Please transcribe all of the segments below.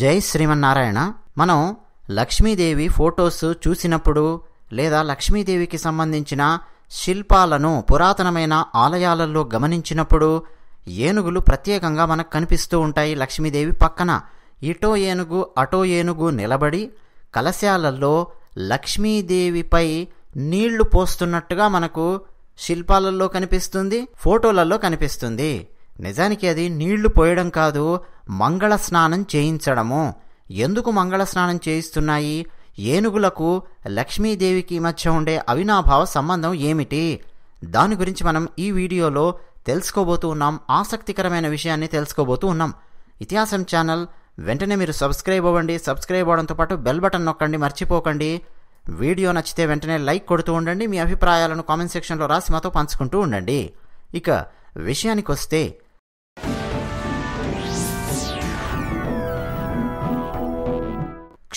జై శ్రీమన్నారాయణ మనం లక్ష్మీదేవి ఫోటోస్ చూసినప్పుడు లేదా లక్ష్మీదేవికి సంబంధించిన శిల్పాలను పురాతనమైన ఆలయాలలో గమనించినప్పుడు ఏనుగులు ప్రత్యేకంగా మనకు కనిపిస్తూ ఉంటాయి లక్ష్మీదేవి పక్కన ఇటో ఏనుగు అటో ఏనుగు నిలబడి కలశాలలో లక్ష్మీదేవిపై నీళ్లు పోస్తున్నట్టుగా మనకు శిల్పాలలో కనిపిస్తుంది ఫోటోలలో కనిపిస్తుంది నిజానికి అది నీళ్లు పోయడం కాదు మంగళ స్నానం చేయించడము ఎందుకు మంగళ స్నానం చేయిస్తున్నాయి ఏనుగులకు లక్ష్మీదేవికి మధ్య ఉండే అవినాభావ సంబంధం ఏమిటి దాని గురించి మనం ఈ వీడియోలో తెలుసుకోబోతూ ఉన్నాం ఆసక్తికరమైన విషయాన్ని తెలుసుకోబోతూ ఉన్నాం ఇతిహాసం ఛానల్ వెంటనే మీరు సబ్స్క్రైబ్ అవ్వండి సబ్స్క్రైబ్ అవడంతో పాటు బెల్ బటన్ నొక్కండి మర్చిపోకండి వీడియో నచ్చితే వెంటనే లైక్ కొడుతూ ఉండండి మీ అభిప్రాయాలను కామెంట్ సెక్షన్లో రాసి మాతో పంచుకుంటూ ఉండండి ఇక విషయానికి వస్తే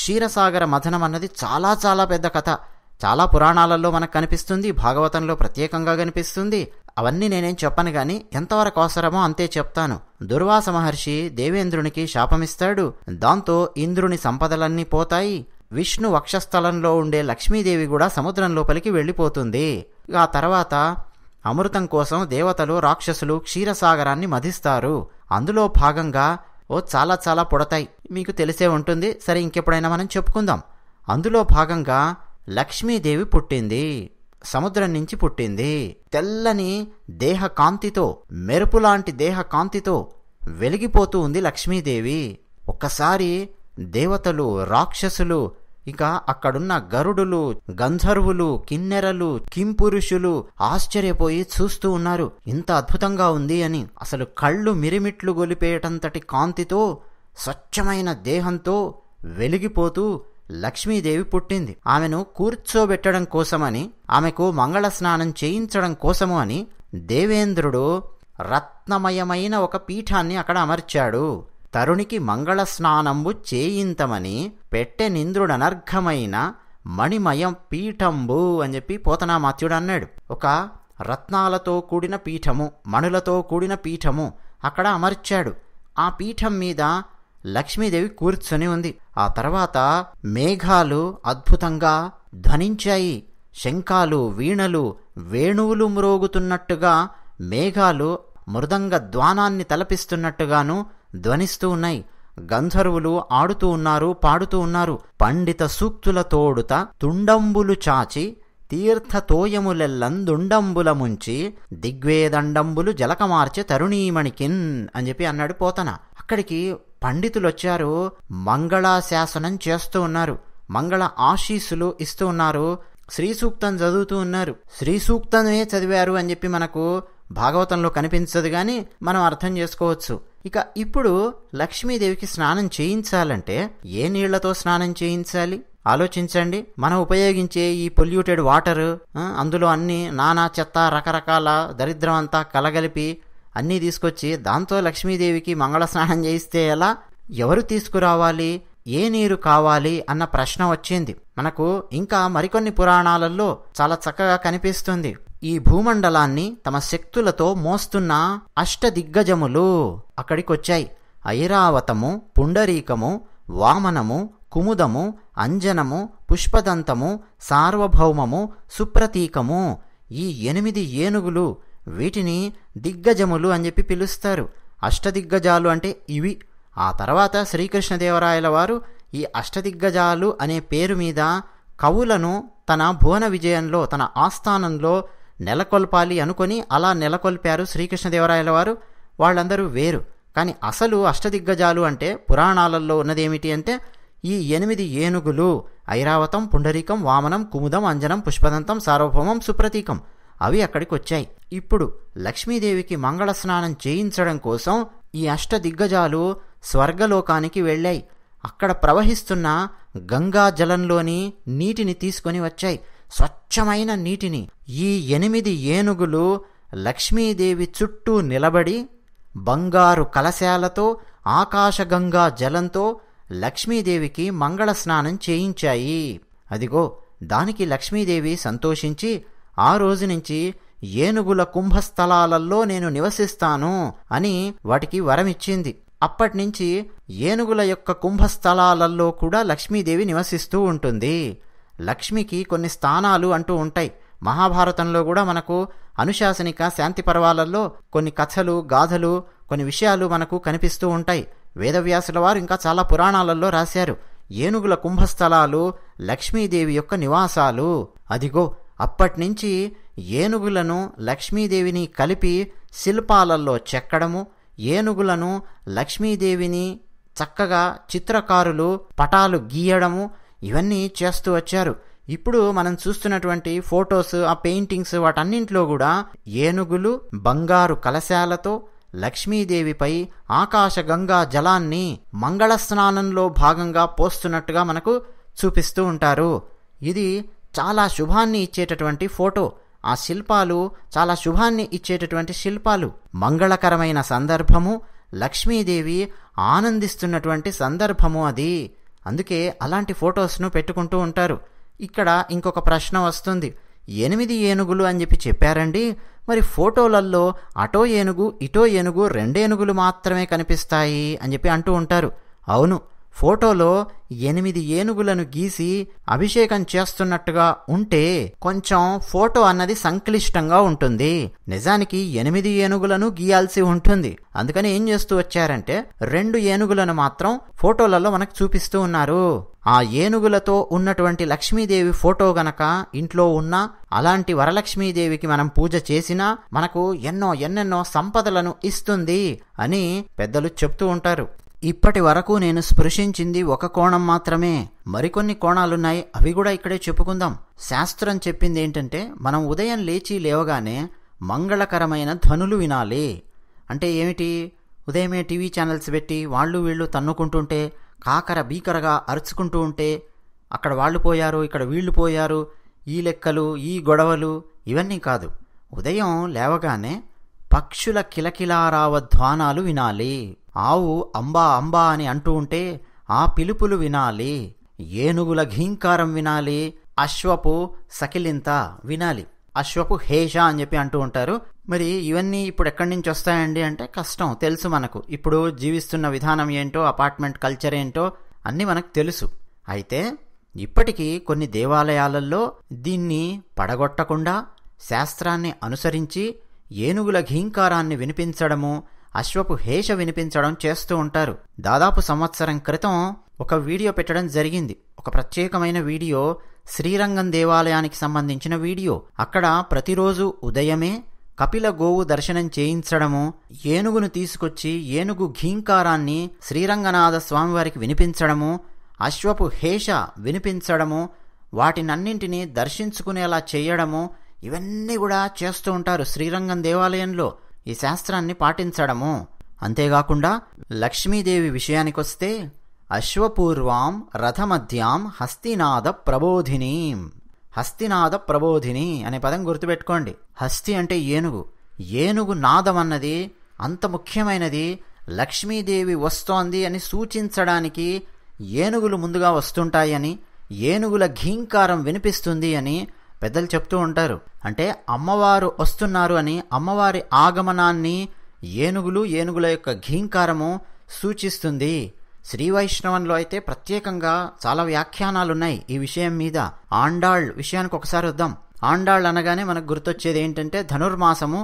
క్షీరసాగర మథనం అన్నది చాలా చాలా పెద్ద కథ చాలా పురాణాలలో మనకు కనిపిస్తుంది భాగవతంలో ప్రత్యేకంగా కనిపిస్తుంది అవన్నీ నేనేం చెప్పను గాని ఎంతవరకు అవసరమో అంతే చెప్తాను దుర్వాస మహర్షి దేవేంద్రునికి శాపమిస్తాడు దాంతో ఇంద్రుని సంపదలన్నీ పోతాయి విష్ణు వక్షస్థలంలో ఉండే లక్ష్మీదేవి కూడా సముద్రం లోపలికి వెళ్ళిపోతుంది ఆ తర్వాత అమృతం కోసం దేవతలు రాక్షసులు క్షీరసాగరాన్ని మధిస్తారు అందులో భాగంగా ఓ చాలా చాలా పుడతాయి మీకు తెలిసే ఉంటుంది సరే ఇంకెప్పుడైనా మనం చెప్పుకుందాం అందులో భాగంగా లక్ష్మీదేవి పుట్టింది సముద్రం నుంచి పుట్టింది తెల్లని దేహ కాంతితో మెరుపులాంటి దేహ కాంతితో వెలిగిపోతూ ఉంది లక్ష్మీదేవి ఒక్కసారి దేవతలు రాక్షసులు ఇక అక్కడున్న గరుడులు గంధర్వులు కిన్నెరలు కింపురుషులు ఆశ్చర్యపోయి చూస్తూ ఉన్నారు ఇంత అద్భుతంగా ఉంది అని అసలు కళ్ళు మిరిమిట్లు గొలిపేటంతటి కాంతితో స్వచ్ఛమైన దేహంతో వెలిగిపోతూ లక్ష్మీదేవి పుట్టింది ఆమెను కూర్చోబెట్టడం కోసమని ఆమెకు మంగళ స్నానం చేయించడం కోసము అని దేవేంద్రుడు రత్నమయమైన ఒక పీఠాన్ని అక్కడ అమర్చాడు తరుణికి మంగళస్నానంబు చేయింతమని పెట్టెనింద్రుడనర్ఘమైన మణిమయం పీఠంబు అని చెప్పి పోతనామాత్యుడు అన్నాడు ఒక రత్నాలతో కూడిన పీఠము మణులతో కూడిన పీఠము అక్కడ అమర్చాడు ఆ పీఠం మీద లక్ష్మీదేవి కూర్చొని ఉంది ఆ తర్వాత మేఘాలు అద్భుతంగా ధ్వనించాయి శంఖాలు వీణలు వేణువులు మ్రోగుతున్నట్టుగా మేఘాలు మృదంగ ద్వానాన్ని తలపిస్తున్నట్టుగాను ధ్వనిస్తూ ఉన్నాయి గంధర్వులు ఆడుతూ ఉన్నారు పాడుతూ ఉన్నారు పండిత సూక్తుల తోడుత తుండంబులు చాచి తీర్థతోయములెల్లందుండంబుల ముంచి దిగ్వేదండంబులు జలకమార్చె తరుణీమణికిన్ అని చెప్పి అన్నాడు పోతన అక్కడికి పండితులు వచ్చారు మంగళాశాసనం చేస్తూ ఉన్నారు మంగళ ఆశీస్సులు ఇస్తూ ఉన్నారు శ్రీ సూక్తం చదువుతూ ఉన్నారు శ్రీ సూక్తమే చదివారు అని చెప్పి మనకు భాగవతంలో కనిపించదు కానీ మనం అర్థం చేసుకోవచ్చు ఇక ఇప్పుడు లక్ష్మీదేవికి స్నానం చేయించాలంటే ఏ నీళ్లతో స్నానం చేయించాలి ఆలోచించండి మనం ఉపయోగించే ఈ పొల్యూటెడ్ వాటర్ అందులో అన్ని నానా చెత్త రకరకాల దరిద్రం అంతా కలగలిపి అన్నీ తీసుకొచ్చి దాంతో లక్ష్మీదేవికి మంగళ స్నానం చేయిస్తే ఎలా ఎవరు తీసుకురావాలి ఏ నీరు కావాలి అన్న ప్రశ్న వచ్చింది మనకు ఇంకా మరికొన్ని పురాణాలలో చాలా చక్కగా కనిపిస్తుంది ఈ భూమండలాన్ని తమ శక్తులతో మోస్తున్న అష్టదిగ్గజములు అక్కడికొచ్చాయి ఐరావతము పుండరీకము వామనము కుముదము అంజనము పుష్పదంతము సార్వభౌమము సుప్రతీకము ఈ ఎనిమిది ఏనుగులు వీటిని దిగ్గజములు అని చెప్పి పిలుస్తారు అష్టదిగ్గజాలు అంటే ఇవి ఆ తర్వాత శ్రీకృష్ణదేవరాయల వారు ఈ అష్టదిగ్గజాలు అనే పేరు మీద కవులను తన భువన విజయంలో తన ఆస్థానంలో నెలకొల్పాలి అనుకొని అలా నెలకొల్పారు శ్రీకృష్ణదేవరాయల వారు వాళ్ళందరూ వేరు కానీ అసలు అష్టదిగ్గజాలు అంటే పురాణాలలో ఉన్నదేమిటి అంటే ఈ ఎనిమిది ఏనుగులు ఐరావతం పుండరీకం వామనం కుముదం అంజనం పుష్పదంతం సార్వభౌమం సుప్రతీకం అవి అక్కడికి వచ్చాయి ఇప్పుడు లక్ష్మీదేవికి మంగళ స్నానం చేయించడం కోసం ఈ అష్టదిగ్గజాలు స్వర్గలోకానికి వెళ్ళాయి అక్కడ ప్రవహిస్తున్న గంగా జలంలోని నీటిని తీసుకొని వచ్చాయి స్వచ్ఛమైన నీటిని ఈ ఎనిమిది ఏనుగులు లక్ష్మీదేవి చుట్టూ నిలబడి బంగారు కలశాలతో ఆకాశగంగా జలంతో లక్ష్మీదేవికి మంగళ స్నానం చేయించాయి అదిగో దానికి లక్ష్మీదేవి సంతోషించి ఆ రోజు నుంచి ఏనుగుల కుంభస్థలాలలో నేను నివసిస్తాను అని వాటికి వరమిచ్చింది అప్పటినుంచి ఏనుగుల యొక్క కుంభస్థలాలలో కూడా లక్ష్మీదేవి నివసిస్తూ ఉంటుంది లక్ష్మికి కొన్ని స్థానాలు అంటూ ఉంటాయి మహాభారతంలో కూడా మనకు అనుశాసనిక శాంతి పర్వాలలో కొన్ని కథలు గాథలు కొన్ని విషయాలు మనకు కనిపిస్తూ ఉంటాయి వేదవ్యాసుల వారు ఇంకా చాలా పురాణాలలో రాశారు ఏనుగుల కుంభస్థలాలు లక్ష్మీదేవి యొక్క నివాసాలు అదిగో అప్పటినుంచి ఏనుగులను లక్ష్మీదేవిని కలిపి శిల్పాలలో చెక్కడము ఏనుగులను లక్ష్మీదేవిని చక్కగా చిత్రకారులు పటాలు గీయడము ఇవన్నీ చేస్తూ వచ్చారు ఇప్పుడు మనం చూస్తున్నటువంటి ఫొటోస్ ఆ పెయింటింగ్స్ వాటన్నింటిలో కూడా ఏనుగులు బంగారు కలశాలతో లక్ష్మీదేవిపై ఆకాశగంగా జలాన్ని మంగళ స్నానంలో భాగంగా పోస్తున్నట్టుగా మనకు చూపిస్తూ ఉంటారు ఇది చాలా శుభాన్ని ఇచ్చేటటువంటి ఫోటో ఆ శిల్పాలు చాలా శుభాన్ని ఇచ్చేటటువంటి శిల్పాలు మంగళకరమైన సందర్భము లక్ష్మీదేవి ఆనందిస్తున్నటువంటి సందర్భము అది అందుకే అలాంటి ఫొటోస్ను పెట్టుకుంటూ ఉంటారు ఇక్కడ ఇంకొక ప్రశ్న వస్తుంది ఎనిమిది ఏనుగులు అని చెప్పి చెప్పారండి మరి ఫోటోలల్లో అటో ఏనుగు ఇటో ఏనుగు రెండేనుగులు మాత్రమే కనిపిస్తాయి అని చెప్పి అంటూ ఉంటారు అవును ఫోటోలో ఎనిమిది ఏనుగులను గీసి అభిషేకం చేస్తున్నట్టుగా ఉంటే కొంచెం ఫోటో అన్నది సంక్లిష్టంగా ఉంటుంది నిజానికి ఎనిమిది ఏనుగులను గీయాల్సి ఉంటుంది అందుకని ఏం చేస్తూ వచ్చారంటే రెండు ఏనుగులను మాత్రం ఫోటోలలో మనకు చూపిస్తూ ఉన్నారు ఆ ఏనుగులతో ఉన్నటువంటి లక్ష్మీదేవి ఫోటో గనక ఇంట్లో ఉన్నా అలాంటి వరలక్ష్మీదేవికి మనం పూజ చేసినా మనకు ఎన్నో ఎన్నెన్నో సంపదలను ఇస్తుంది అని పెద్దలు చెప్తూ ఉంటారు ఇప్పటి వరకు నేను స్పృశించింది ఒక కోణం మాత్రమే మరికొన్ని కోణాలున్నాయి అవి కూడా ఇక్కడే చెప్పుకుందాం శాస్త్రం చెప్పింది ఏంటంటే మనం ఉదయం లేచి లేవగానే మంగళకరమైన ధ్వనులు వినాలి అంటే ఏమిటి ఉదయమే టీవీ ఛానల్స్ పెట్టి వాళ్ళు వీళ్ళు తన్నుకుంటుంటే కాకర బీకరగా అరుచుకుంటూ ఉంటే అక్కడ వాళ్ళు పోయారు ఇక్కడ వీళ్ళు పోయారు ఈ లెక్కలు ఈ గొడవలు ఇవన్నీ కాదు ఉదయం లేవగానే పక్షుల కిలకిలారావ ధ్వానాలు వినాలి ఆవు అంబా అంబా అని అంటూ ఉంటే ఆ పిలుపులు వినాలి ఏనుగుల ఘీంకారం వినాలి అశ్వపు సకిలింత వినాలి అశ్వపు హేష అని చెప్పి అంటూ ఉంటారు మరి ఇవన్నీ ఇప్పుడు ఎక్కడి నుంచి వస్తాయండి అంటే కష్టం తెలుసు మనకు ఇప్పుడు జీవిస్తున్న విధానం ఏంటో అపార్ట్మెంట్ కల్చర్ ఏంటో అన్నీ మనకు తెలుసు అయితే ఇప్పటికీ కొన్ని దేవాలయాలలో దీన్ని పడగొట్టకుండా శాస్త్రాన్ని అనుసరించి ఏనుగుల ఘీంకారాన్ని వినిపించడము అశ్వపు హేష వినిపించడం చేస్తూ ఉంటారు దాదాపు సంవత్సరం క్రితం ఒక వీడియో పెట్టడం జరిగింది ఒక ప్రత్యేకమైన వీడియో శ్రీరంగం దేవాలయానికి సంబంధించిన వీడియో అక్కడ ప్రతిరోజు ఉదయమే కపిల గోవు దర్శనం చేయించడము ఏనుగును తీసుకొచ్చి ఏనుగు ఘీంకారాన్ని శ్రీరంగనాథ స్వామివారికి వినిపించడము అశ్వపు హేష వినిపించడము వాటినన్నింటినీ దర్శించుకునేలా చేయడము ఇవన్నీ కూడా చేస్తూ ఉంటారు శ్రీరంగం దేవాలయంలో ఈ శాస్త్రాన్ని పాటించడము అంతేకాకుండా లక్ష్మీదేవి విషయానికొస్తే అశ్వపూర్వాం రథమధ్యాం హస్తినాద ప్రబోధిని హస్తినాద ప్రబోధిని అనే పదం గుర్తుపెట్టుకోండి హస్తి అంటే ఏనుగు ఏనుగు నాదం అన్నది అంత ముఖ్యమైనది లక్ష్మీదేవి వస్తోంది అని సూచించడానికి ఏనుగులు ముందుగా వస్తుంటాయని ఏనుగుల ఘీంకారం వినిపిస్తుంది అని పెద్దలు చెప్తూ ఉంటారు అంటే అమ్మవారు వస్తున్నారు అని అమ్మవారి ఆగమనాన్ని ఏనుగులు ఏనుగుల యొక్క ఘీంకారము సూచిస్తుంది శ్రీ వైష్ణవంలో అయితే ప్రత్యేకంగా చాలా వ్యాఖ్యానాలున్నాయి ఈ విషయం మీద ఆండాళ్ విషయానికి ఒకసారి వద్దాం ఆండాళ్ అనగానే మనకు గుర్తొచ్చేది ఏంటంటే ధనుర్మాసము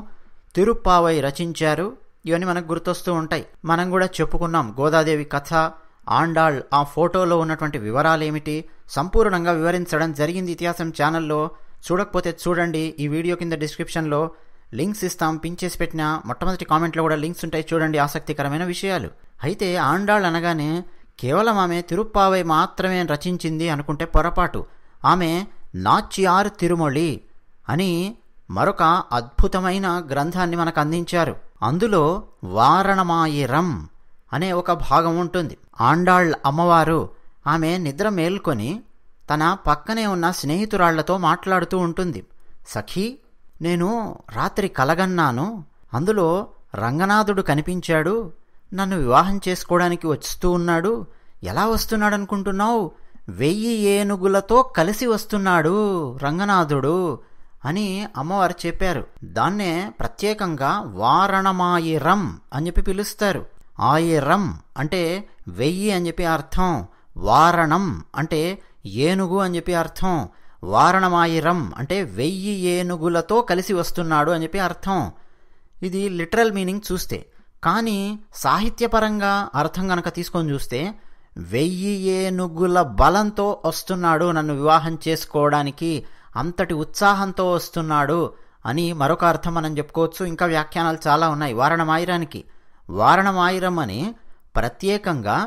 తిరుప్పావై రచించారు ఇవన్నీ మనకు గుర్తొస్తూ ఉంటాయి మనం కూడా చెప్పుకున్నాం గోదాదేవి కథ ఆండాళ్ ఆ ఫోటోలో ఉన్నటువంటి వివరాలేమిటి సంపూర్ణంగా వివరించడం జరిగింది ఇతిహాసం ఛానల్లో చూడకపోతే చూడండి ఈ వీడియో కింద డిస్క్రిప్షన్లో లింక్స్ ఇస్తాం పిన్ చేసి పెట్టిన మొట్టమొదటి కామెంట్లో కూడా లింక్స్ ఉంటాయి చూడండి ఆసక్తికరమైన విషయాలు అయితే ఆండాళ్ళు అనగానే కేవలం ఆమె తిరుప్పావై మాత్రమే రచించింది అనుకుంటే పొరపాటు ఆమె నాచియార్ తిరుమొళి అని మరొక అద్భుతమైన గ్రంథాన్ని మనకు అందించారు అందులో వారణమాయిరం అనే ఒక భాగం ఉంటుంది ఆండాళ్ అమ్మవారు ఆమె నిద్ర మేల్కొని తన పక్కనే ఉన్న స్నేహితురాళ్లతో మాట్లాడుతూ ఉంటుంది సఖీ నేను రాత్రి కలగన్నాను అందులో రంగనాథుడు కనిపించాడు నన్ను వివాహం చేసుకోవడానికి వస్తూ ఉన్నాడు ఎలా వస్తున్నాడనుకుంటున్నావు వెయ్యి ఏనుగులతో కలిసి వస్తున్నాడు రంగనాథుడు అని అమ్మవారు చెప్పారు దాన్నే ప్రత్యేకంగా వారణమాయిరం అని చెప్పి పిలుస్తారు ఆయిరం అంటే వెయ్యి అని చెప్పి అర్థం వారణం అంటే ఏనుగు అని చెప్పి అర్థం వారణమాయిరం అంటే వెయ్యి ఏనుగులతో కలిసి వస్తున్నాడు అని చెప్పి అర్థం ఇది లిటరల్ మీనింగ్ చూస్తే కానీ సాహిత్యపరంగా అర్థం గనక తీసుకొని చూస్తే వెయ్యి ఏనుగుల బలంతో వస్తున్నాడు నన్ను వివాహం చేసుకోవడానికి అంతటి ఉత్సాహంతో వస్తున్నాడు అని మరొక అర్థం మనం చెప్పుకోవచ్చు ఇంకా వ్యాఖ్యానాలు చాలా ఉన్నాయి వారణమాయిరానికి వారణమాయిరం అని ప్రత్యేకంగా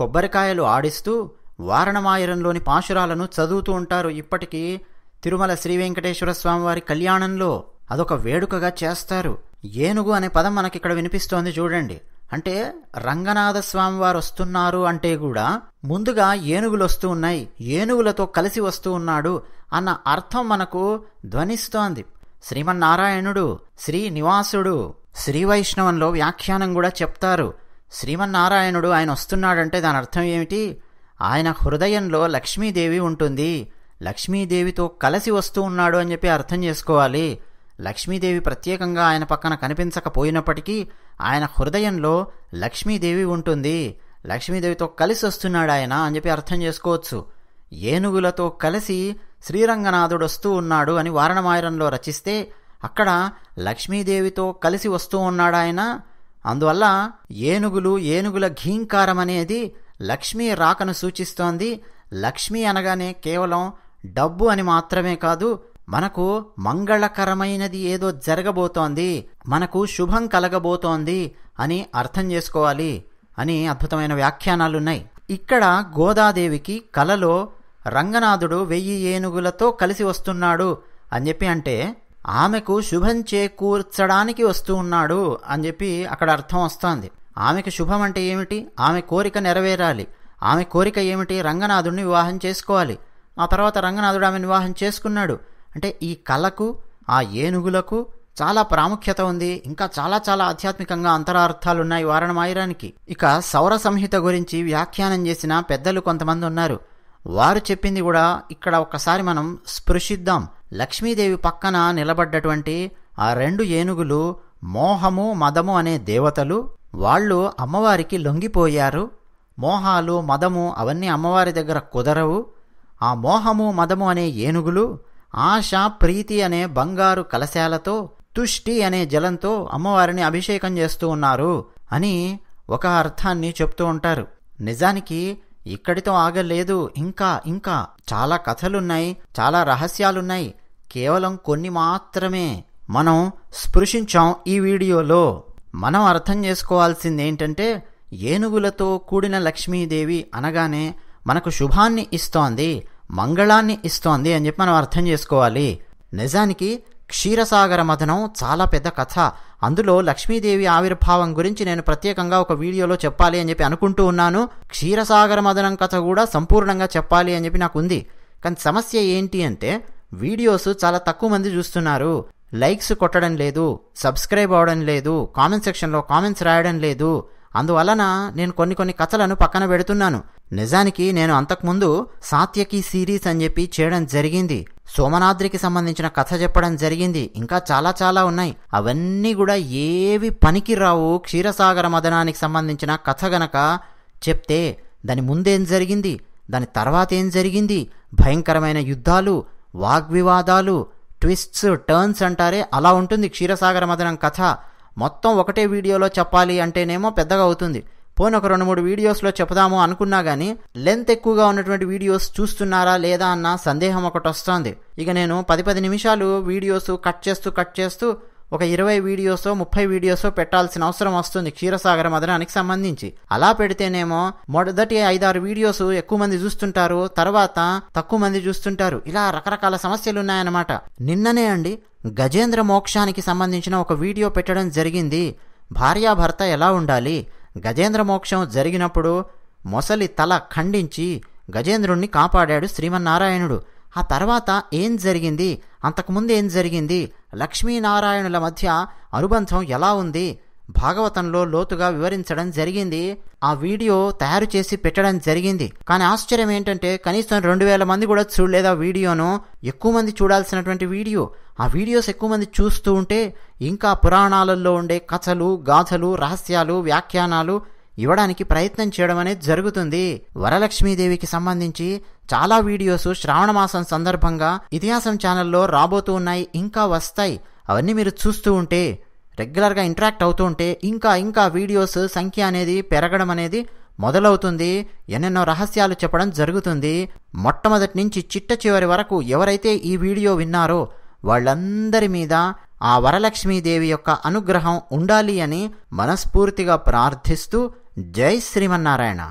కొబ్బరికాయలు ఆడిస్తూ వారణమాయరంలోని పాశురాలను చదువుతూ ఉంటారు ఇప్పటికీ తిరుమల శ్రీ వెంకటేశ్వర స్వామివారి కళ్యాణంలో అదొక వేడుకగా చేస్తారు ఏనుగు అనే పదం మనకిక్కడ వినిపిస్తోంది చూడండి అంటే రంగనాథ స్వామి వారు వస్తున్నారు అంటే కూడా ముందుగా ఏనుగులు వస్తూ ఉన్నాయి ఏనుగులతో కలిసి వస్తూ ఉన్నాడు అన్న అర్థం మనకు ధ్వనిస్తోంది శ్రీమన్నారాయణుడు శ్రీనివాసుడు శ్రీవైష్ణవంలో వ్యాఖ్యానం కూడా చెప్తారు శ్రీమన్నారాయణుడు ఆయన వస్తున్నాడంటే దాని అర్థం ఏమిటి ఆయన హృదయంలో లక్ష్మీదేవి ఉంటుంది లక్ష్మీదేవితో కలిసి వస్తూ ఉన్నాడు అని చెప్పి అర్థం చేసుకోవాలి లక్ష్మీదేవి ప్రత్యేకంగా ఆయన పక్కన కనిపించకపోయినప్పటికీ ఆయన హృదయంలో లక్ష్మీదేవి ఉంటుంది లక్ష్మీదేవితో కలిసి వస్తున్నాడు ఆయన అని చెప్పి అర్థం చేసుకోవచ్చు ఏనుగులతో కలిసి శ్రీరంగనాథుడు వస్తూ ఉన్నాడు అని వారణమాయరంలో రచిస్తే అక్కడ లక్ష్మీదేవితో కలిసి వస్తూ ఉన్నాడు ఆయన అందువల్ల ఏనుగులు ఏనుగుల ఘీంకారం అనేది లక్ష్మి రాకను సూచిస్తోంది లక్ష్మి అనగానే కేవలం డబ్బు అని మాత్రమే కాదు మనకు మంగళకరమైనది ఏదో జరగబోతోంది మనకు శుభం కలగబోతోంది అని అర్థం చేసుకోవాలి అని అద్భుతమైన వ్యాఖ్యానాలున్నాయి ఇక్కడ గోదాదేవికి కలలో రంగనాథుడు వెయ్యి ఏనుగులతో కలిసి వస్తున్నాడు అని చెప్పి అంటే ఆమెకు శుభం చేకూర్చడానికి వస్తూ ఉన్నాడు అని చెప్పి అక్కడ అర్థం వస్తోంది ఆమెకి అంటే ఏమిటి ఆమె కోరిక నెరవేరాలి ఆమె కోరిక ఏమిటి రంగనాథుడిని వివాహం చేసుకోవాలి ఆ తర్వాత రంగనాథుడు ఆమెను వివాహం చేసుకున్నాడు అంటే ఈ కళకు ఆ ఏనుగులకు చాలా ప్రాముఖ్యత ఉంది ఇంకా చాలా చాలా ఆధ్యాత్మికంగా అంతరార్థాలున్నాయి మాయడానికి ఇక సౌర సంహిత గురించి వ్యాఖ్యానం చేసిన పెద్దలు కొంతమంది ఉన్నారు వారు చెప్పింది కూడా ఇక్కడ ఒక్కసారి మనం స్పృశిద్దాం లక్ష్మీదేవి పక్కన నిలబడ్డటువంటి ఆ రెండు ఏనుగులు మోహము మదము అనే దేవతలు వాళ్ళు అమ్మవారికి లొంగిపోయారు మోహాలు మదము అవన్నీ అమ్మవారి దగ్గర కుదరవు ఆ మోహము మదము అనే ఏనుగులు ఆశ ప్రీతి అనే బంగారు కలశాలతో తుష్టి అనే జలంతో అమ్మవారిని అభిషేకం చేస్తూ ఉన్నారు అని ఒక అర్థాన్ని చెప్తూ ఉంటారు నిజానికి ఇక్కడితో ఆగలేదు ఇంకా ఇంకా చాలా కథలున్నాయి చాలా రహస్యాలున్నాయి కేవలం కొన్ని మాత్రమే మనం స్పృశించాం ఈ వీడియోలో మనం అర్థం చేసుకోవాల్సింది ఏంటంటే ఏనుగులతో కూడిన లక్ష్మీదేవి అనగానే మనకు శుభాన్ని ఇస్తోంది మంగళాన్ని ఇస్తోంది అని చెప్పి మనం అర్థం చేసుకోవాలి నిజానికి క్షీరసాగర మథనం చాలా పెద్ద కథ అందులో లక్ష్మీదేవి ఆవిర్భావం గురించి నేను ప్రత్యేకంగా ఒక వీడియోలో చెప్పాలి అని చెప్పి అనుకుంటూ ఉన్నాను క్షీరసాగర మథనం కథ కూడా సంపూర్ణంగా చెప్పాలి అని చెప్పి నాకు ఉంది కానీ సమస్య ఏంటి అంటే వీడియోస్ చాలా తక్కువ మంది చూస్తున్నారు లైక్స్ కొట్టడం లేదు సబ్స్క్రైబ్ అవ్వడం లేదు కామెంట్ సెక్షన్లో కామెంట్స్ రాయడం లేదు అందువలన నేను కొన్ని కొన్ని కథలను పక్కన పెడుతున్నాను నిజానికి నేను అంతకుముందు సాత్యకి సిరీస్ అని చెప్పి చేయడం జరిగింది సోమనాద్రికి సంబంధించిన కథ చెప్పడం జరిగింది ఇంకా చాలా చాలా ఉన్నాయి అవన్నీ కూడా ఏవి పనికిరావు క్షీరసాగర మదనానికి సంబంధించిన కథ గనక చెప్తే దాని ముందేం జరిగింది దాని తర్వాత ఏం జరిగింది భయంకరమైన యుద్ధాలు వాగ్వివాదాలు ట్విస్ట్స్ టర్న్స్ అంటారే అలా ఉంటుంది క్షీరసాగర మదనం కథ మొత్తం ఒకటే వీడియోలో చెప్పాలి అంటేనేమో పెద్దగా అవుతుంది పోనీ ఒక రెండు మూడు వీడియోస్లో చెప్దాము అనుకున్నా కానీ లెంత్ ఎక్కువగా ఉన్నటువంటి వీడియోస్ చూస్తున్నారా లేదా అన్న సందేహం ఒకటి వస్తోంది ఇక నేను పది పది నిమిషాలు వీడియోస్ కట్ చేస్తూ కట్ చేస్తూ ఒక ఇరవై వీడియోసో ముప్పై వీడియోసో పెట్టాల్సిన అవసరం వస్తుంది క్షీరసాగర మదనానికి సంబంధించి అలా పెడితేనేమో మొదటి ఐదారు వీడియోస్ ఎక్కువ మంది చూస్తుంటారు తర్వాత తక్కువ మంది చూస్తుంటారు ఇలా రకరకాల సమస్యలు ఉన్నాయన్నమాట నిన్ననే అండి గజేంద్ర మోక్షానికి సంబంధించిన ఒక వీడియో పెట్టడం జరిగింది భార్యాభర్త ఎలా ఉండాలి గజేంద్ర మోక్షం జరిగినప్పుడు మొసలి తల ఖండించి గజేంద్రుణ్ణి కాపాడాడు శ్రీమన్నారాయణుడు ఆ తర్వాత ఏం జరిగింది అంతకుముందు ఏం జరిగింది లక్ష్మీనారాయణుల మధ్య అనుబంధం ఎలా ఉంది భాగవతంలో లోతుగా వివరించడం జరిగింది ఆ వీడియో తయారు చేసి పెట్టడం జరిగింది కానీ ఆశ్చర్యం ఏంటంటే కనీసం రెండు వేల మంది కూడా చూడలేదు ఆ వీడియోను ఎక్కువ మంది చూడాల్సినటువంటి వీడియో ఆ వీడియోస్ ఎక్కువ మంది చూస్తూ ఉంటే ఇంకా పురాణాలలో ఉండే కథలు గాథలు రహస్యాలు వ్యాఖ్యానాలు ఇవ్వడానికి ప్రయత్నం చేయడం అనేది జరుగుతుంది వరలక్ష్మీదేవికి సంబంధించి చాలా వీడియోస్ శ్రావణమాసం సందర్భంగా ఇతిహాసం ఛానల్లో రాబోతూ ఉన్నాయి ఇంకా వస్తాయి అవన్నీ మీరు చూస్తూ ఉంటే రెగ్యులర్గా ఇంటరాక్ట్ అవుతూ ఉంటే ఇంకా ఇంకా వీడియోస్ సంఖ్య అనేది పెరగడం అనేది మొదలవుతుంది ఎన్నెన్నో రహస్యాలు చెప్పడం జరుగుతుంది మొట్టమొదటి నుంచి చిట్ట చివరి వరకు ఎవరైతే ఈ వీడియో విన్నారో వాళ్ళందరి మీద ఆ వరలక్ష్మీదేవి యొక్క అనుగ్రహం ఉండాలి అని మనస్ఫూర్తిగా ప్రార్థిస్తూ జై శ్రీమన్నారాయణ